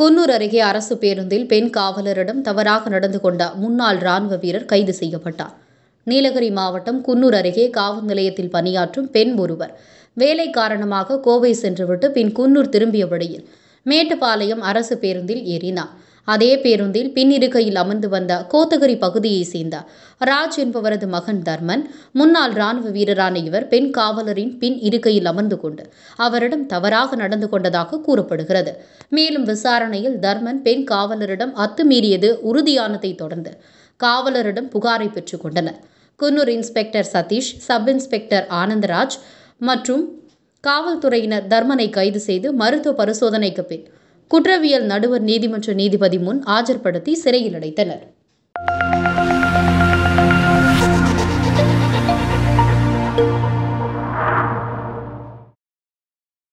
குன்னூர் அருகே அரசு பேருந்தில் பெண் காவலரிடம் தவறாக நடந்து கொண்ட முன்னாள் ராணுவ வீரர் கைது செய்யப்பட்டார் நீலகிரி மாவட்டம் குன்னூர் அருகே காவல் நிலையத்தில் பணியாற்றும் பெண் ஒருவர் வேலை காரணமாக கோவை சென்றுவிட்டு பின் குன்னூர் திரும்பிய வழியில் மேட்டுப்பாளையம் அரசு பேருந்தில் ஏறினார் அதே பேருந்தில் பின் இருக்கையில் அமர்ந்து வந்த கோத்தகிரி பகுதியை சேர்ந்த ராஜ் என்பவரது மகன் தர்மன் முன்னாள் ராணுவ வீரரான இவர் பெண் காவலரின் பின் இருக்கையில் அமர்ந்து கொண்டு அவரிடம் தவறாக நடந்து கொண்டதாக கூறப்படுகிறது மேலும் விசாரணையில் தர்மன் பெண் காவலரிடம் அத்துமீறியது உறுதியானதை தொடர்ந்து காவலரிடம் புகாரை பெற்றுக்கொண்டனர் Coonoor inspector Satish sub inspector Anandaraj மற்றும் காவல்துறையினர் தர்மனை கைது செய்து மருத்துவ பரிசோதனைக்கு பின் குற்றவியல் நடுவர் நீதிமன்ற நீதிபதி முன் ஆஜர்படுத்தி சிறையில் அடைத்தனர் thank you